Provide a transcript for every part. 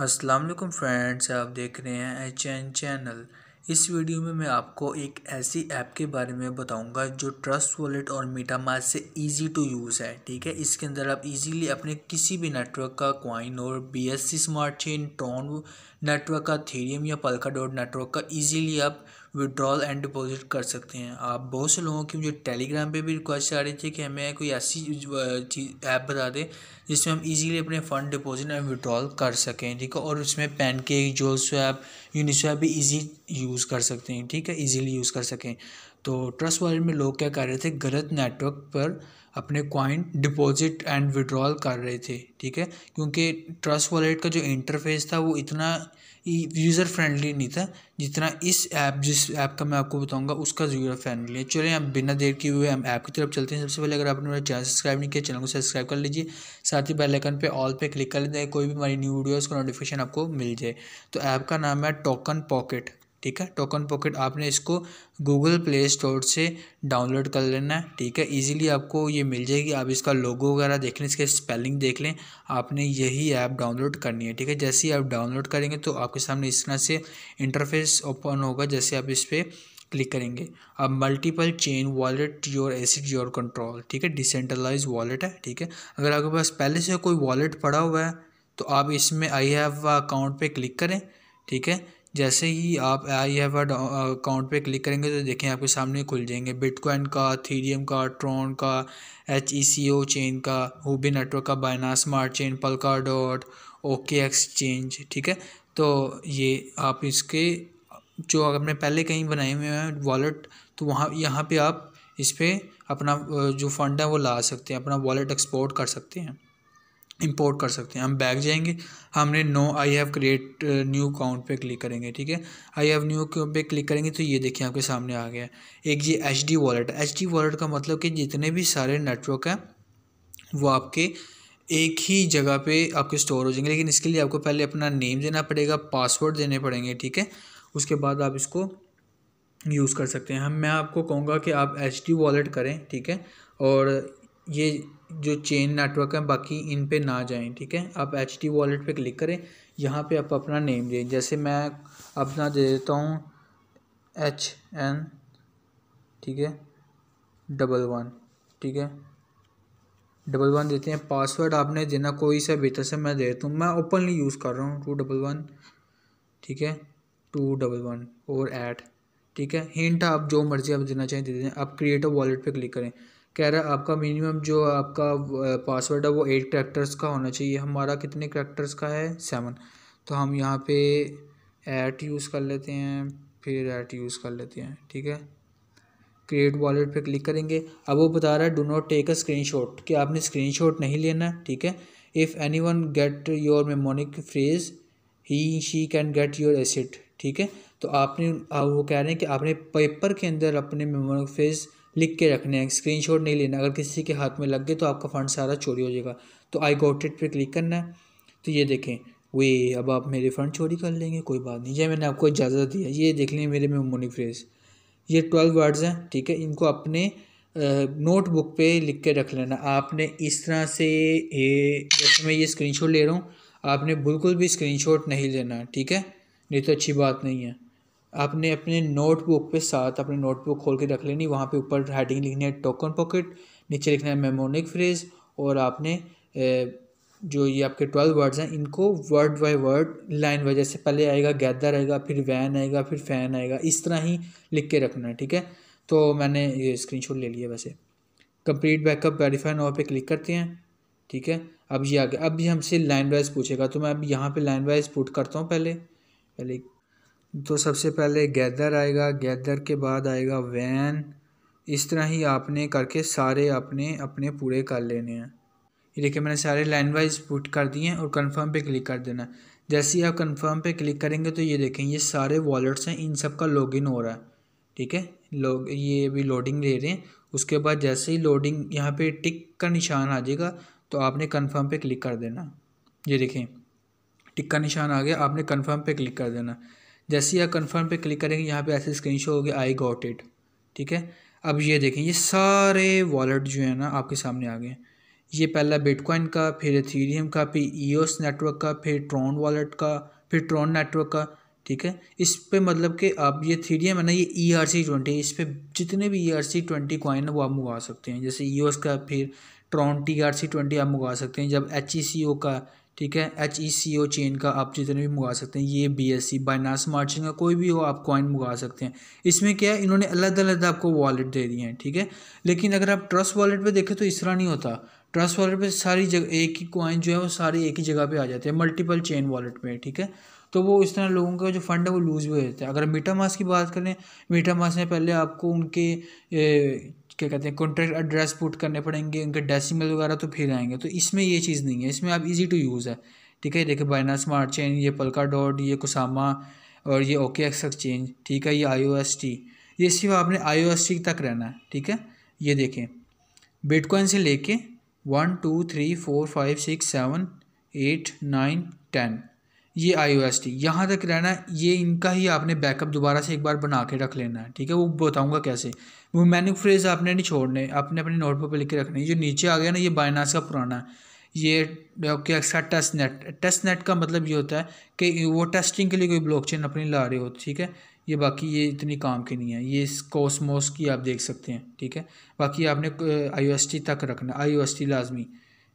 अस्सलाम वालेकुम फ्रेंड्स आप देख रहे हैं एच एन चैनल इस वीडियो में मैं आपको एक ऐसी ऐप के बारे में बताऊंगा जो ट्रस्ट वॉलेट और मीटा मास से इजी टू यूज़ है ठीक है इसके अंदर आप इजीली अपने किसी भी नेटवर्क का क्वाइन और BSC smart chain Tron network का थीरियम या पल्का डॉट नेटवर्क का इजीली आप विड्रॉल एंड डिपॉजिट कर सकते हैं आप बहुत से लोगों की मुझे टेलीग्राम पे भी रिक्वेस्ट आ रही थी कि हमें कोई ऐसी चीज़ ऐप बता दें जिसमें हम इजीली अपने फ़ंड डिपॉजिट एंड विड्रॉल कर सकें ठीक है और उसमें पेन के जो स्वैप यूनिस्वैप भी ईजी यूज़ कर सकते हैं ठीक है ईजीली यूज़ कर सकें तो ट्रस्ट वॉलेट में लोग क्या कर रहे थे गलत नेटवर्क पर अपने कॉइन डिपॉजिट एंड विड्रॉल कर रहे थे ठीक है क्योंकि ट्रस्ट वॉलेट का जो इंटरफेस था वो इतना यूज़र फ्रेंडली नहीं था जितना इस ऐप जिस ऐप का मैं आपको बताऊंगा उसका यूज़र फ्रेंडली है चलिए हम बिना देर किए हुए हम ऐप की तरफ चलते हैं सबसे पहले अगर आपने मेरा चैनल सब्सक्राइब नहीं किया चैनल को सब्सक्राइब कर लीजिए साथ ही बेल आइकन पे ऑल पे क्लिक कर लेते हैं कोई भी हमारी न्यू वीडियोज़ का नोटिफिकेशन आपको मिल जाए तो ऐप का नाम है टोकन पॉकेट ठीक है टोकन पॉकेट आपने इसको गूगल प्ले स्टोर से डाउनलोड कर लेना है ठीक है इजीली आपको ये मिल जाएगी आप इसका लोगो वगैरह देख लें इसके स्पेलिंग देख लें आपने यही ऐप डाउनलोड करनी है ठीक है जैसे ही आप डाउनलोड करेंगे तो आपके सामने इस तरह से इंटरफेस ओपन होगा जैसे आप इस पर क्लिक करेंगे अब multiple chain wallet your asset your control ठीक है डिसेंट्रलाइज वॉलेट है ठीक है अगर आपके पास पहले से कोई वॉलेट पड़ा हुआ है तो आप इसमें आई हैव अकाउंट पे क्लिक करें ठीक है जैसे ही आप आई हैव अकाउंट पे क्लिक करेंगे तो देखें आपके सामने खुल जाएंगे बिटकॉइन का थीरियम का ट्रॉन का एच ई सी ओ चेन का हुबी नेटवर्क का Binance smart chain Polkadot OK exchange ठीक है तो ये आप इसके जो आपने पहले कहीं बनाए हुए हैं वॉलेट तो वहाँ यहाँ पे आप इस पर अपना जो फंड है वो ला सकते हैं अपना वॉलेट एक्सपोर्ट कर सकते हैं इंपोर्ट कर सकते हैं हम बैक जाएंगे हमने no I have create new account पे क्लिक करेंगे ठीक है आई हैव न्यू पे क्लिक करेंगे तो ये देखिए आपके सामने आ गया एक ये H D wallet H D wallet का मतलब कि जितने भी सारे नेटवर्क हैं वो आपके एक ही जगह पे आपके स्टोर हो जाएंगे लेकिन इसके लिए आपको पहले अपना नेम देना पड़ेगा पासवर्ड देने पड़ेंगे ठीक है उसके बाद आप इसको यूज़ कर सकते हैं हम मैं आपको कहूँगा कि आप एच डी वॉलेट करें ठीक है और ये जो चेन नेटवर्क है बाकी इन पे ना जाएं ठीक है आप एच डी वॉलेट पर क्लिक करें यहाँ पे आप अपना नेम दें जैसे मैं अपना दे देता हूँ एच एन ठीक है डबल वन ठीक है डबल वन देते हैं पासवर्ड आपने देना कोई सा बेहतर से मैं देता हूँ मैं ओपनली यूज़ कर रहा हूँ टू डबल वन ठीक है टू डबल वन और एट ठीक है हिंट आप जो मर्ज़ी आप देना चाहें दे दें आप क्रिएटिव वॉलेट पे क्लिक करें कह रहा है आपका मिनिमम जो आपका पासवर्ड है वो एट करेक्टर्स का होना चाहिए हमारा कितने करेक्टर्स का है सेवन तो हम यहाँ पे ऐट यूज़ कर लेते हैं फिर ऐट यूज़ कर लेते हैं ठीक है क्रिएट वॉलेट पे क्लिक करेंगे अब वो बता रहा है do not take a screenshot कि आपने स्क्रीनशॉट नहीं लेना ठीक है if anyone get your mnemonic phrase he she can get your asset ठीक है तो आपने वो कह रहे हैं कि आपने पेपर के अंदर अपने मेमोनिक फ्रेज लिख के रखने हैं स्क्रीनशॉट नहीं लेना अगर किसी के हाथ में लग गए तो आपका फंड सारा चोरी हो जाएगा तो आई गॉट इट पर क्लिक करना है तो ये देखें वे अब आप मेरे फ़ंड चोरी कर लेंगे कोई बात नहीं ये मैंने आपको इजाज़त दी है ये देख लें मेरे मोनी फ्रेज़ ये ट्वेल्व वर्ड्स हैं ठीक है इनको अपने नोटबुक पे लिख के रख लेना आपने इस तरह से ये जैसे मैं ये स्क्रीनशॉट ले रहा हूँ आपने बिल्कुल भी स्क्रीनशॉट नहीं लेना ठीक है नहीं तो अच्छी बात नहीं है आपने अपने नोटबुक पे साथ अपने नोटबुक खोल के रख लेनी वहाँ पे ऊपर हेडिंग लिखनी है टोकन पॉकेट नीचे लिखना है मेमोनिक फ्रेज और आपने जो ये आपके ट्वेल्व वर्ड्स हैं इनको word by word line wise जैसे पहले आएगा गैदर आएगा फिर वैन आएगा फिर फैन आएगा इस तरह ही लिख के रखना है ठीक है तो मैंने ये स्क्रीन ले लिया वैसे कंप्लीट बैकअप वेरीफाई नाव पे क्लिक करते हैं ठीक है अब ये गया अब ये हमसे लाइन वाइज पूछेगा तो मैं अब यहाँ पे लाइन वाइज पुट करता हूँ पहले पहले तो सबसे पहले गैदर आएगा गैदर के बाद आएगा वैन इस तरह ही आपने करके सारे अपने अपने पूरे कर लेने हैं ये देखिए मैंने सारे लाइन वाइज पुट कर दिए हैं और कंफर्म पे क्लिक कर देना जैसे ही आप कंफर्म पे क्लिक करेंगे तो ये देखें ये सारे वॉलेट्स हैं इन सब का लॉगिन हो रहा है ठीक है लोग ये अभी लोडिंग ले रहे हैं उसके बाद जैसे ही लोडिंग यहाँ पे टिक का निशान आ जाएगा तो आपने कन्फर्म पर क्लिक कर देना ये देखें टिक का निशान आ गया आपने कन्फर्म पर क्लिक कर देना जैसे ही आप कन्फर्म पे क्लिक करेंगे यहाँ पे ऐसे स्क्रीन शो हो गया आई गॉट इट ठीक है अब ये देखें ये सारे वॉलेट जो है ना आपके सामने आ गए ये पहला बिटकॉइन का फिर थीरियम का फिर ईओस e नेटवर्क का फिर ट्रॉन वॉलेट का फिर ट्रॉन नेटवर्क का ठीक है इस पर मतलब कि आप ये थीडियम है ना ये ई आर सी ट्वेंटी इस पर जितने भी E R C twenty coin है वो आप मंगवा सकते हैं जैसे ई e का फिर Tron T R C twenty आप मंगवा सकते हैं जब एच ई सी ओ का ठीक है एच ई सी ओ चेन का आप जितने भी मंगा सकते हैं ये B S C Binance marching का कोई भी हो आप कॉइन मंगा सकते हैं इसमें क्या है इन्होंने अलग अलग आपको वॉलेट दे दिए हैं ठीक है लेकिन अगर आप ट्रस्ट वॉलेट पे देखें तो इस तरह नहीं होता ट्रस्ट वॉलेट पे सारी जगह एक ही कॉइन जो है वो सारी एक ही जगह पे आ जाते हैं मल्टीपल चेन वॉलेट में ठीक है तो वो इस तरह लोगों का जो फंड है वो लूज़ भी हो जाता है अगर मीटा मास की बात करें मीटा मास में पहले आपको उनके क्या कहते हैं कॉन्ट्रैक्ट एड्रेस पुट करने पड़ेंगे उनके डेसिमल वगैरह तो फिर आएंगे तो इसमें ये चीज़ नहीं है इसमें आप इजी टू यूज़ है ठीक है देखिए बाइना स्मार्ट चेन ये पलका डॉट ये कुसामा और ये ओके एक्स एक्सचेंज ठीक है ये आई ओ एस टी ये सिर्फ आपने आई ओ एस टी तक रहना है ठीक है ये देखें बिटकॉइन से लेके one two three four five six seven eight nine ten ये आई ओ एस टी यहाँ तक रहना ये इनका ही आपने बैकअप दोबारा से एक बार बना के रख लेना है ठीक है वो बताऊँगा कैसे वो मैनिक फ्रेज आपने नहीं छोड़ने आपने अपने नोटबुक पर लिख के रखने जो नीचे आ गया ना ये बायनास का पुराना है ये आपके extra test net test net का मतलब ये होता है कि वो टेस्टिंग के लिए कोई ब्लॉकचेन अपनी ला रहे हो ठीक है ये बाकी ये इतनी काम की नहीं है ये इस कॉस्मोस की आप देख सकते हैं ठीक है बाकी आपने आई तक रखना आई लाजमी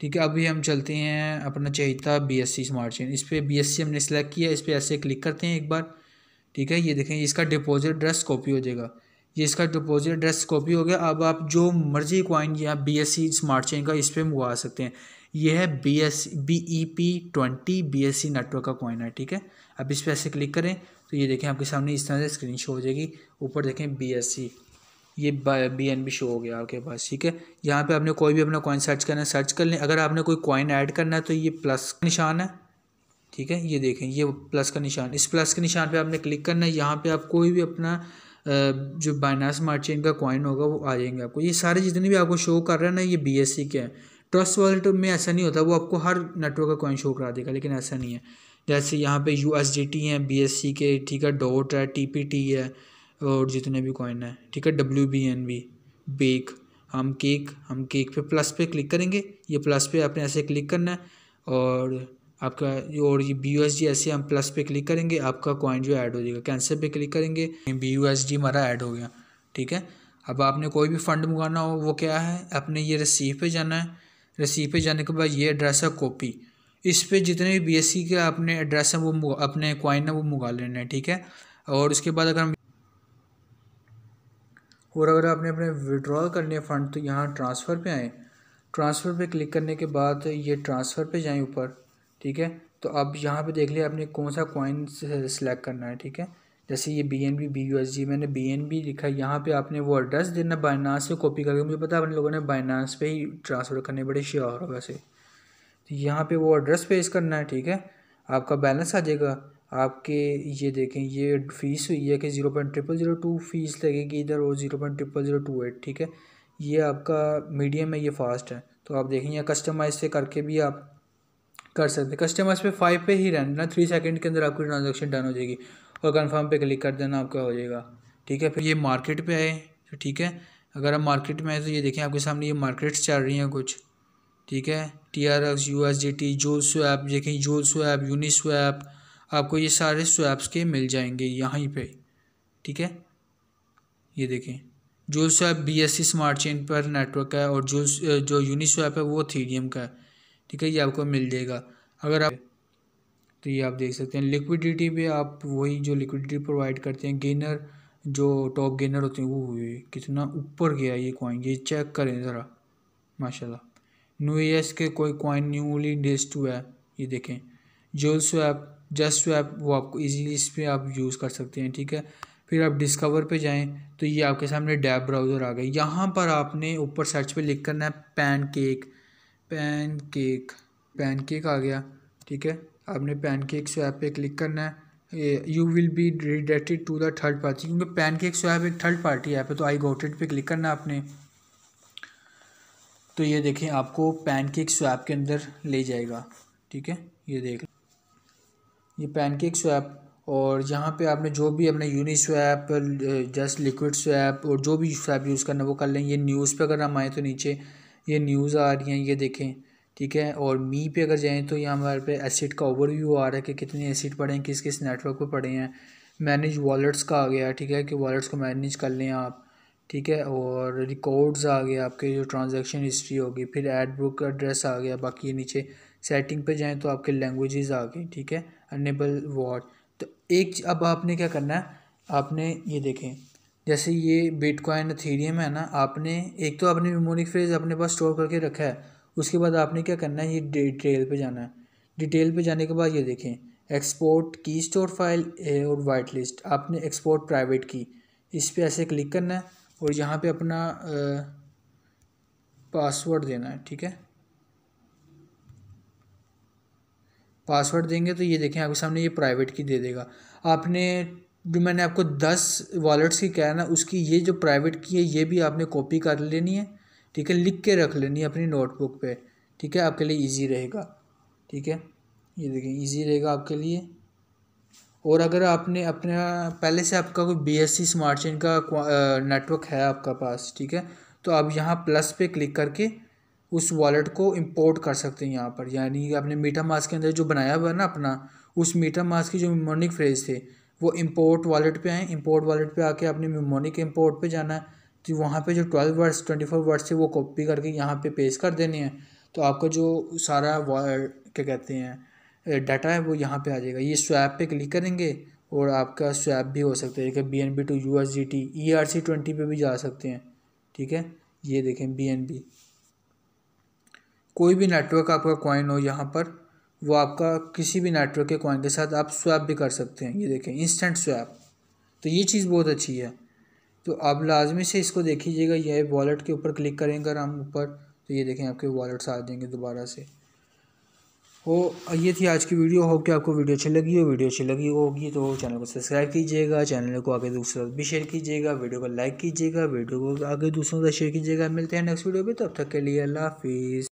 ठीक है अभी हम चलते हैं अपना चाहिए B S C smart chain इस पर बी एस सी हमने सेलेक्ट किया इस पर ऐसे क्लिक करते हैं एक बार ठीक है ये देखें इसका डिपॉजिट एड्रेस कॉपी हो जाएगा ये इसका डिपॉजिट एड्रेस कॉपी हो गया अब आप जो मर्जी कॉइन या B S C smart chain का इस पर मंगवा सकते हैं ये है B S B E P twenty B S C network का कॉइन है ठीक है अब इस पर ऐसे क्लिक करें तो ये देखें आपके सामने इस तरह से स्क्रीन शो हो जाएगी ऊपर देखें बी एस सी ये बी एन बी शो हो गया आपके पास ठीक है यहाँ पे आपने कोई भी अपना कॉइन सर्च करना है सर्च कर लें अगर आपने कोई कॉइन ऐड करना है तो ये प्लस का निशान है ठीक है ये देखें ये प्लस का निशान इस प्लस के निशान पे आपने क्लिक करना है यहाँ पे आप कोई भी अपना जो बाइनास मार्चेन का कॉइन होगा वो आ जाएंगे आपको ये सारे जितने भी आपको शो कर रहे हैं ना ये बी एस सी के हैं ट्रस्ट वॉलेट में ऐसा नहीं होता वो आपको हर नेटवर्क का कॉइन शो करा देगा लेकिन ऐसा नहीं है जैसे यहाँ पर यू एस डी टी हैं बी एस सी के ठीक है डॉट है टी पी टी है और जितने भी कॉइन हैं ठीक है W B N B bake हम केक हम केक पे प्लस पे क्लिक करेंगे ये प्लस पे आपने ऐसे क्लिक करना है और आपका और ये बी यू एस ऐसे हम प्लस पे क्लिक करेंगे आपका कॉइन जो ऐड हो जाएगा कैंसिल पे क्लिक करेंगे बी यू एस हमारा ऐड हो गया ठीक है अब आपने कोई भी फंड मंगाना हो वो क्या है आपने ये रसीव पे जाना है रसीव पे जाने के बाद ये एड्रेस है कॉपी इस पर जितने भी बी एस सी के आपने एड्रेस हैं वो अपने कॉइन है वो मंगा लेना है ठीक है और उसके बाद अगर हम और अगर आपने अपने विड्रॉल करने फ़ंड तो यहाँ ट्रांसफ़र पे आएँ ट्रांसफ़र पे क्लिक करने के बाद ये ट्रांसफ़र पे जाएँ ऊपर ठीक है तो अब यहाँ पे देख लिया आपने कौन सा कॉइन सेलेक्ट करना है ठीक है जैसे ये B N B B U S G मैंने बी एन बी लिखा यहाँ पर आपने वो एड्रेस देना बाइनास से कॉपी करके मुझे पता अपने लोगों ने बाइनास पे ही ट्रांसफ़र करने बड़े श्योर हो वैसे तो यहाँ पर वो एड्रेस पेश करना है ठीक है आपका बैलेंस आ जाएगा आपके ये देखें ये फ़ीस हुई है कि zero point triple zero two fees लगेगी इधर और zero point triple zero two eight ठीक है ये आपका मीडियम है ये फास्ट है तो आप देखें या कस्टमाइज से करके भी आप कर सकते हैं कस्टमाइज पे फाइव पे ही रहना ना थ्री सेकेंड के अंदर आपकी ट्रांजेक्शन डन हो जाएगी और कन्फर्म पे क्लिक कर देना आपका हो जाएगा ठीक है फिर ये मार्केट पर आए तो ठीक है अगर आप मार्केट में आए तो ये देखें आपके सामने ये मार्केट्स चल रही हैं कुछ ठीक है T R X U S G T जोल स्वैप देखें जोल स्वैप यूनिस्वैप आपको ये सारे स्वैप्स के मिल जाएंगे यहीं पे ठीक है ये देखें जो swap B S C smart chain पर नेटवर्क है और जो जो यूनि स्वैप है वो थीडियम का है ठीक है ये आपको मिल जाएगा अगर आप तो ये आप देख सकते हैं लिक्विडिटी भी आप वही जो लिक्विडिटी प्रोवाइड करते हैं गेनर जो टॉप गेनर होते हैं वो हुए कितना ऊपर गया ये कॉइन ये चेक करें ज़रा माशाल्लाह न्यू ईयर्स के कोई कॉइन न्यूली डिस्ट हुआ है ये देखें जोल स्वैप जस्ट जो वो आपको ईजिली इस पर आप यूज़ कर सकते हैं ठीक है फिर आप डिस्कवर पे जाएं तो ये आपके सामने डैब ब्राउज़र आ गया यहाँ पर आपने ऊपर सर्च पे लिख करना है pancake pancake pancake आ गया ठीक है आपने पैन केक स्वैप पे क्लिक करना है यू विल बी रिडेटेड टू द थर्ड पार्टी क्योंकि पैन केक स्वैप एक थर्ड पार्टी ऐप है तो आई गोट इट क्लिक करना आपने तो ये देखें आपको पैन केक स्वैप के अंदर ले जाएगा ठीक है ये देख ये पैनकेक स्वैप और यहाँ पे आपने जो भी अपने Uniswap just liquid swap और जो भी स्वैप यूज़ करना वो कर लें ये न्यूज़ पे अगर हम आएँ तो नीचे ये न्यूज़ आ रही हैं ये देखें ठीक है और मी पे अगर जाएँ तो ये हमारे पे एसिड का ओवरव्यू आ रहा है कि कितने एसिड पड़े हैं किस किस नेटवर्क पर पड़े हैं मैनेज वॉलेट्स का आ गया ठीक है कि वॉलेट्स को मैनेज कर लें आप ठीक है और रिकॉर्ड्स आ गए आपके जो ट्रांजेक्शन हिस्ट्री होगी फिर एड बुक एड्रेस आ गया बाकी नीचे सेटिंग पे जाएँ तो आपके लैंग्वेजेस आ गए ठीक है अनेबल वॉट तो एक अब आपने क्या करना है आपने ये देखें जैसे ये बिटकॉइन थीरियम है ना आपने एक तो आपने मेमोरिक फ्रेज अपने पास स्टोर करके रखा है उसके बाद आपने क्या करना है ये डिटेल पे जाना है डिटेल पे जाने के बाद ये देखें एक्सपोर्ट की स्टोर फाइल और वाइट लिस्ट आपने एक्सपोर्ट प्राइवेट की इस पर ऐसे क्लिक करना है और यहाँ पर अपना पासवर्ड देना है ठीक है पासवर्ड देंगे तो ये देखें आपके सामने ये प्राइवेट की दे देगा आपने जो मैंने आपको दस वॉलेट्स की कहा ना उसकी ये जो प्राइवेट की है ये भी आपने कॉपी कर लेनी है ठीक है लिख के रख लेनी है अपनी नोटबुक पे ठीक है आपके लिए इजी रहेगा ठीक है ये देखें इजी रहेगा आपके लिए और अगर आपने अपना पहले से आपका कोई B S C smart chain का नेटवर्क है आपका पास ठीक है तो आप यहाँ प्लस पे क्लिक करके उस वॉलेट को इम्पोर्ट कर सकते हैं यहाँ पर यानी कि आपने मीटा मास्क के अंदर जो बनाया हुआ है ना अपना उस मीटा मास्क की जो मेमोनिक फ्रेज थे वो इम्पोर्ट वॉलेट पे आए इम्पोर्ट वॉलेट पे आके आपने मेमोनिक इम्पोर्ट पे जाना है तो वहाँ पे जो twelve words twenty four words थे वो कॉपी करके यहाँ पर पेश कर देने हैं तो आपका जो सारा क्या कहते हैं डाटा है वो यहाँ पे आ जाएगा ये स्वैप पे क्लिक करेंगे और आपका स्वैप भी हो सकता है B N B two U S G T E R C twenty पे भी जा सकते हैं ठीक है ये देखें बी एन बी कोई भी नेटवर्क आपका कॉइन हो यहाँ पर वो आपका किसी भी नेटवर्क के कॉइन के साथ आप स्वैप भी कर सकते हैं ये देखें इंस्टेंट स्वैप तो ये चीज़ बहुत अच्छी है तो आप लाजमी से इसको लीजिएगा यह वॉलेट के ऊपर क्लिक करेंगे अगर हम ऊपर तो ये देखें आपके वॉलेट्स आ जाएंगे दोबारा से हो ये थी आज की वीडियो हो कि आपको वीडियो अच्छी लगी हो वीडियो अच्छी लगी होगी तो चैनल को सब्सक्राइब कीजिएगा चैनल को आगे दूसरों भी शेयर कीजिएगा वीडियो को लाइक कीजिएगा वीडियो को आगे दूसरों से शेयर कीजिएगा मिलते हैं नेक्स्ट वीडियो में तब तक के लिए अल्लाह हाफिज़